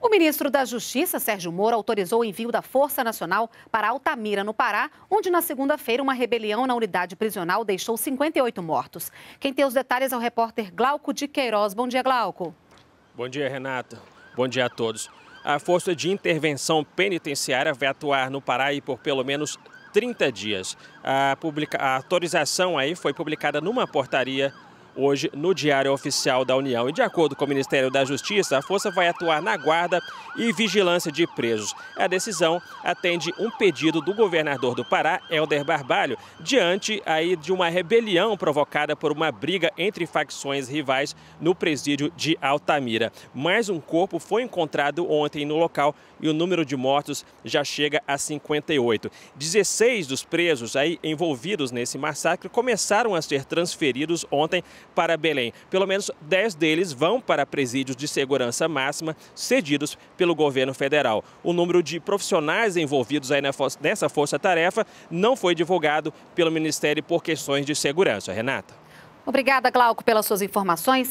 O ministro da Justiça, Sérgio Moro, autorizou o envio da Força Nacional para Altamira, no Pará, onde na segunda-feira uma rebelião na unidade prisional deixou 58 mortos. Quem tem os detalhes é o repórter Glauco de Queiroz. Bom dia, Glauco. Bom dia, Renata. Bom dia a todos. A Força de Intervenção Penitenciária vai atuar no Pará e por pelo menos 30 dias. A, publica... a autorização aí foi publicada numa portaria hoje no Diário Oficial da União. E de acordo com o Ministério da Justiça, a força vai atuar na guarda e vigilância de presos. A decisão atende um pedido do governador do Pará, Helder Barbalho, diante aí de uma rebelião provocada por uma briga entre facções rivais no presídio de Altamira. Mais um corpo foi encontrado ontem no local e o número de mortos já chega a 58. 16 dos presos aí envolvidos nesse massacre começaram a ser transferidos ontem para Belém. Pelo menos 10 deles vão para presídios de segurança máxima cedidos pelo governo federal. O número de profissionais envolvidos aí nessa força-tarefa não foi divulgado pelo Ministério por questões de segurança. Renata. Obrigada, Glauco, pelas suas informações.